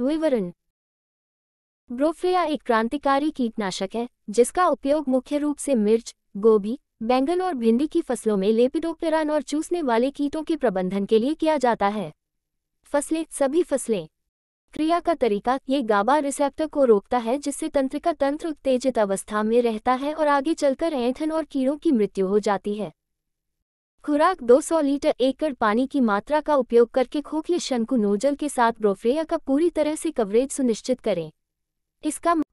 विवरण ब्रोफ्रिया एक क्रांतिकारी कीटनाशक है जिसका उपयोग मुख्य रूप से मिर्च गोभी बैंगन और भिंडी की फसलों में लेपिडोपेरान और चूसने वाले कीटों के प्रबंधन के लिए किया जाता है फसलें सभी फसलें क्रिया का तरीका ये गाबा रिसेप्टर को रोकता है जिससे तंत्रिका तंत्र उत्तेजित अवस्था में रहता है और आगे चलकर ऐंठन और कीड़ों की मृत्यु हो जाती है खुराक 200 लीटर एकड़ पानी की मात्रा का उपयोग करके खोखले शंकु नोजल के साथ ब्रोफ्रेया का पूरी तरह से कवरेज सुनिश्चित करें इसका